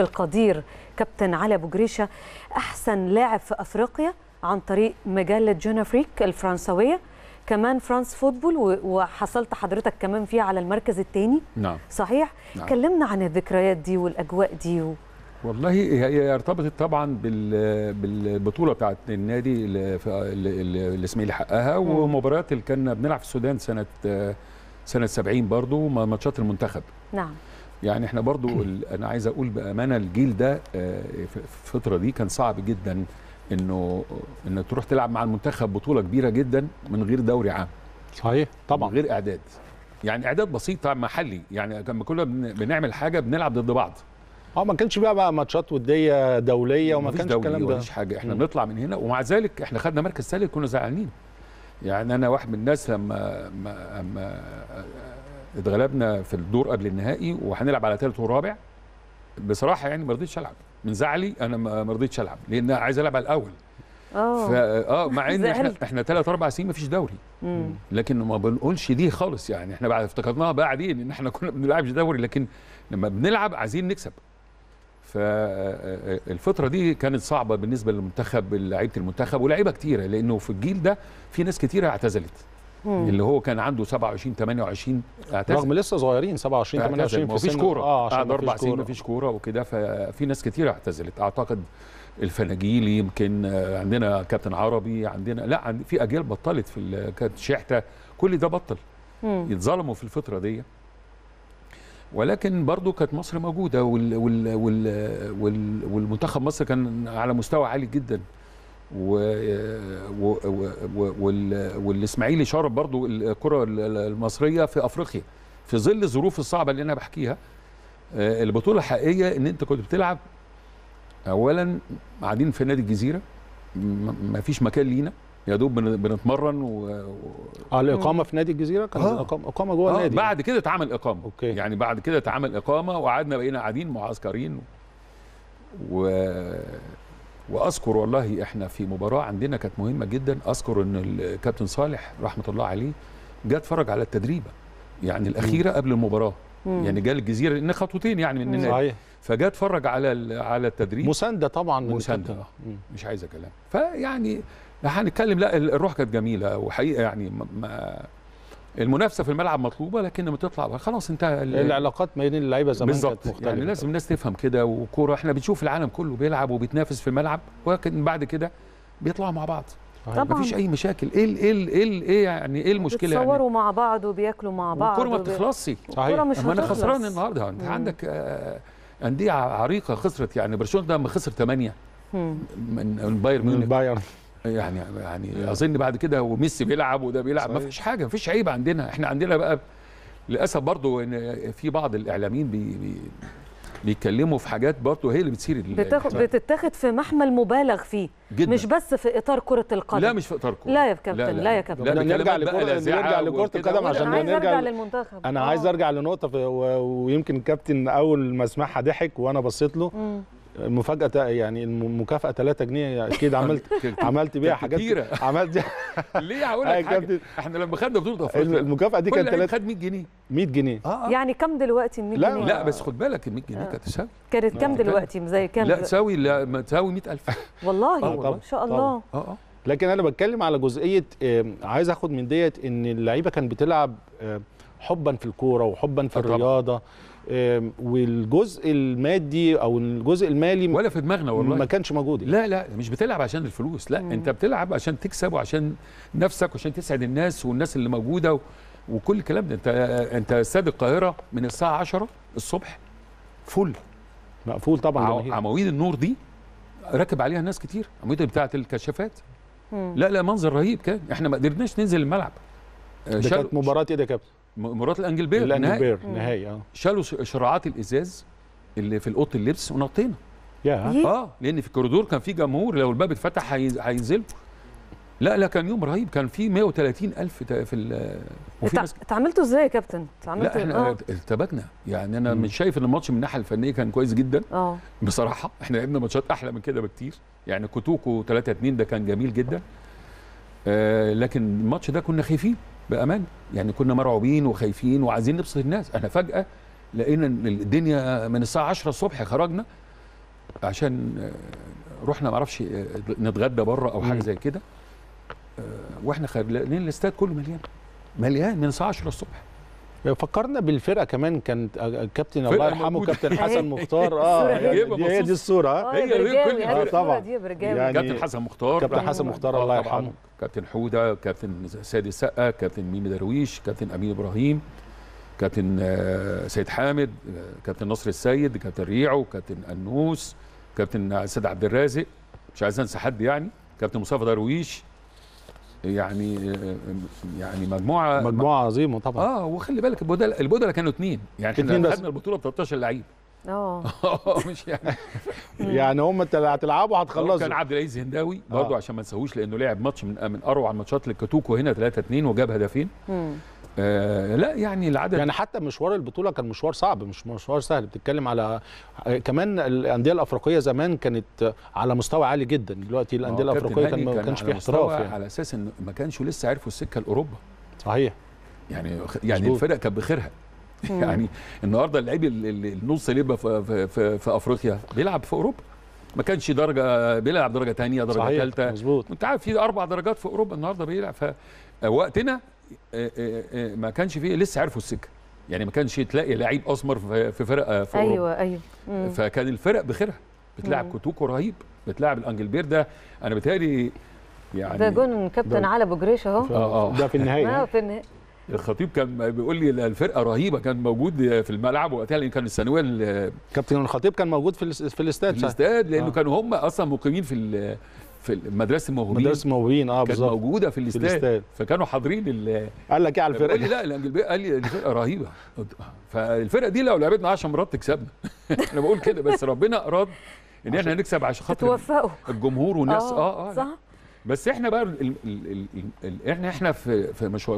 القدير كابتن علي ابو جريشه احسن لاعب في افريقيا عن طريق مجله جونافريك الفرنسويه كمان فرانس فوتبول وحصلت حضرتك كمان فيها على المركز الثاني نعم صحيح نعم. كلمنا عن الذكريات دي والاجواء دي و... والله هي ارتبطت طبعا بالبطوله بتاعت النادي اللي اللي إيه حققها ومباراه اللي كنا بنلعب في السودان سنه سنه 70 برضو ماتشات المنتخب نعم يعني احنا برضو انا عايز اقول بامانه الجيل ده آه، في الفتره دي كان صعب جدا انه ان تروح تلعب مع المنتخب بطوله كبيره جدا من غير دوري عام صحيح طبعا من غير اعداد يعني اعداد بسيط محلي يعني لما كنا بنعمل حاجه بنلعب ضد بعض اه ما كانش بقى بقى ماتشات وديه دوليه وما كانش الكلام ده مفيش حاجه احنا بنطلع من هنا ومع ذلك احنا خدنا مركز ثالث كنا زعلانين يعني انا واحد من الناس لما لما اتغلبنا في الدور قبل النهائي وهنلعب على ثالث ورابع بصراحه يعني ما رضيتش العب من زعلي انا ما رضيتش العب لان عايز العب على الاول اه, آه، مع ان احنا احنا ثلاث اربع سنين ما فيش دوري مم. لكن ما بنقولش دي خالص يعني احنا بعد افتكرناها بعدين ان احنا كنا بنلعبش دوري لكن لما بنلعب عايزين نكسب فالفتره دي كانت صعبه بالنسبه للمنتخب لعيبه المنتخب ولاعيبه كتيره لانه في الجيل ده في ناس كتيره اعتزلت مم. اللي هو كان عنده 27 28 اعتزل رغم لسه صغيرين 27 28 مفيش كوره اه بعد اربع سنين مفيش كوره وكده ففي ناس كتيره اعتزلت اعتقد الفناجيلي يمكن آه، عندنا كابتن عربي عندنا لا في اجيال بطلت في كانت شحته كل ده بطل يتظلموا في الفتره دي ولكن برضو كانت مصر موجوده وال وال وال وال والمنتخب مصر كان على مستوى عالي جدا و... و... و والاسماعيلي شارك برضو الكره المصريه في افريقيا في ظل الظروف الصعبه اللي انا بحكيها آه، البطوله الحقيقيه ان انت كنت بتلعب اولا قاعدين في نادي الجزيره ما فيش مكان لينا يا دوب بنتمرن و... اه الاقامه في نادي الجزيره كان آه. اقامه جوه آه. النادي بعد كده اتعمل اقامه أوكي. يعني بعد كده اتعمل اقامه وقعدنا بقينا قاعدين معسكرين و... واذكر والله احنا في مباراه عندنا كانت مهمه جدا اذكر ان الكابتن صالح رحمه الله عليه جاء اتفرج على التدريبه يعني الاخيره قبل المباراه مم. يعني جاء الجزيره لان خطوتين يعني من النادي فجاء اتفرج على على التدريب مسانده طبعا مسانده مش عايزه كلام فيعني لا هنتكلم لا الروح كانت جميله وحقيقه يعني ما المنافسه في الملعب مطلوبه لكن لما تطلع خلاص انتهى العلاقات ما بين اللعيبه زمان كانت مختلفه يعني لازم الناس تفهم كده وكوره احنا بنشوف العالم كله بيلعب وبيتنافس في الملعب ولكن بعد كده بيطلعوا مع بعض طبعا مفيش اي مشاكل ايه ال ايه ال ايه ايه يعني ايه المشكله يعني؟ بيتصوروا يعني؟ مع بعض وبياكلوا مع بعض الكوره ما بتخلصش الكوره مش انا خسران النهارده انت عندك آه انديه عريقه خسرت يعني برشلونه ده لما خسر ثمانيه من بايرن ميونخ بايرن يعني يعني اظن بعد كده وميسي بيلعب وده بيلعب ما فيش حاجه ما فيش عيب عندنا احنا عندنا بقى للاسف برضو ان في بعض الاعلاميين بي بي بيتكلموا في حاجات برضو هي اللي بتصير بتاخد بتتاخد في محمل مبالغ فيه جداً. مش بس في اطار كره القدم لا مش في اطار كره لا يا كابتن لا, لا, لا يا كابتن لا نرجع لكره نرجع لكره القدم عشان عايز نرجع للمنتخب انا آه. عايز ارجع لنقطه ويمكن الكابتن اول ما سمعها ضحك وانا بصيت له مم. المفاجاه يعني المكافاه 3 جنيه اكيد عملت عملت بيها حاجات كتيره عملت دي ليه هقول لك حاجه احنا لما خدنا بطوله افريقيا المكافاه دي كانت 3 خد 100 جنيه 100 جنيه آه, آه. يعني كام دلوقتي ال 100 جنيه لا بس خد بالك ال 100 جنيه آه. كانت تساوي كانت كام آه، دلوقتي زي كام لا تساوي لا تساوي 100000 آه، والله ما شاء الله اه اه لكن انا بتكلم على جزئيه عايز اخد من ديت ان اللعيبه كانت بتلعب حبا في الكوره وحبا في الرياضه والجزء المادي او الجزء المالي ولا في دماغنا والله ما كانش موجود يعني. لا لا مش بتلعب عشان الفلوس لا مم. انت بتلعب عشان تكسب وعشان نفسك وعشان تسعد الناس والناس اللي موجوده وكل الكلام ده انت انت استاد القاهره من الساعه 10 الصبح فل مقفول طبعا عواميد النور دي راكب عليها ناس كتير عواميد بتاعه الكشافات مم. لا لا منظر رهيب كان احنا ما قدرناش ننزل الملعب آه، ده كانت مباراه ايه ده يا كابتن مرات الانجل بير الانجل بير نهائي اه شالوا شراعات الازاز اللي في اوضه اللبس ونطينا يا اه لان في الكوريدور كان في جمهور لو الباب اتفتح هينزلوا لا لا كان يوم رهيب كان في 130 الف في ال وفي اتعاملتوا ازاي يا كابتن؟ اتعاملتوا لا احنا ارتبكنا آه. يعني انا مش شايف ان الماتش من الناحيه الفنيه كان كويس جدا اه بصراحه احنا لعبنا ماتشات احلى من كده بكتير يعني كوتوكو 3 2 ده كان جميل جدا آه لكن الماتش ده كنا خايفين بامان يعني كنا مرعوبين وخايفين وعايزين نبسط الناس احنا فجاه لقينا الدنيا من الساعه 10 الصبح خرجنا عشان آه، رحنا ما اعرفش آه، نتغدى بره او حاجه زي كده آه، واحنا خارجين الاستاد كله مليان مليان من الساعه 10 الصبح فكرنا بالفرقه كمان كان الكابتن الله يرحمه كابتن حسن مختار اه يعني هي دي الصوره اه هي الصوره آه طبعا يعني كابتن حسن مختار كابتن حسن مختار الله يرحمه كابتن حوده كابتن سيد السقا كابتن ميمي درويش كابتن امين ابراهيم كابتن آه، سيد حامد آه، كابتن نصر السيد كابتن ريعو كابتن انوس كابتن سيد عبد الرازق مش عايز انسى حد يعني كابتن مصطفى درويش يعني يعني مجموعه مجموعه عظيمه طبعا اه وخلي بالك البودلة البودلة كانوا اثنين يعني احنا خدنا البطوله ب 13 لعيب آه. اه مش يعني يعني هم انت هتلعبوا هتخلصوا كان عبد العزيز هنداوي آه. برضه عشان ما نسويش لانه لعب ماتش من من اروع الماتشات للكاتوكو هنا 3 2 وجاب هدفين آه، لا يعني العدد يعني حتى مشوار البطوله كان مشوار صعب مش مشوار سهل بتتكلم على آه، كمان الانديه الافريقيه زمان كانت على مستوى عالي جدا دلوقتي الانديه آه، الافريقيه كان ما كانش في احتراف يعني. على اساس ان ما كانش لسه عرفوا السكه لاوروبا صحيح يعني يعني مزبوط. الفرق كانت بخيرها يعني النهارده اللعيب النص ليبه في, في, في افريقيا بيلعب في اوروبا ما كانش درجه بيلعب درجه ثانيه درجه ثالثه صحيح مظبوط انت عارف في اربع درجات في اوروبا النهارده بيلعب فوقتنا آه، آه، آه، ما كانش فيه لسه عرفوا السكه يعني ما كانش تلاقي لعيب اسمر في فرق في ايوه أوروبا. ايوه, أيوة. فكان الفرق بخيرها بتلعب كوتوكو رهيب بتلعب الانجلبير ده انا بتهيألي يعني ده جون كابتن علي ابو جريش اهو اه ده في النهايه اه في النهايه الخطيب كان بيقول لي الفرقه رهيبه كان موجود في الملعب وقتها لان كان الثانويه كابتن الخطيب كان موجود في في الاستاد في الاستاد لانه آه. كانوا هم اصلا مقيمين في في مدرسه الموهوبين مدرسه الموهوبين اه بالظبط كانت موجوده في الاستاد فكانوا حاضرين قال لك ايه على الفرقه؟ لا قال لي الفرقه رهيبه فالفرقه دي لو لعبتنا 10 مرات تكسبنا انا بقول كده بس ربنا اراد ان احنا نكسب عشان خاطر الجمهور والناس اه اه, آه، صح بس احنا بقى احنا احنا في في مشوار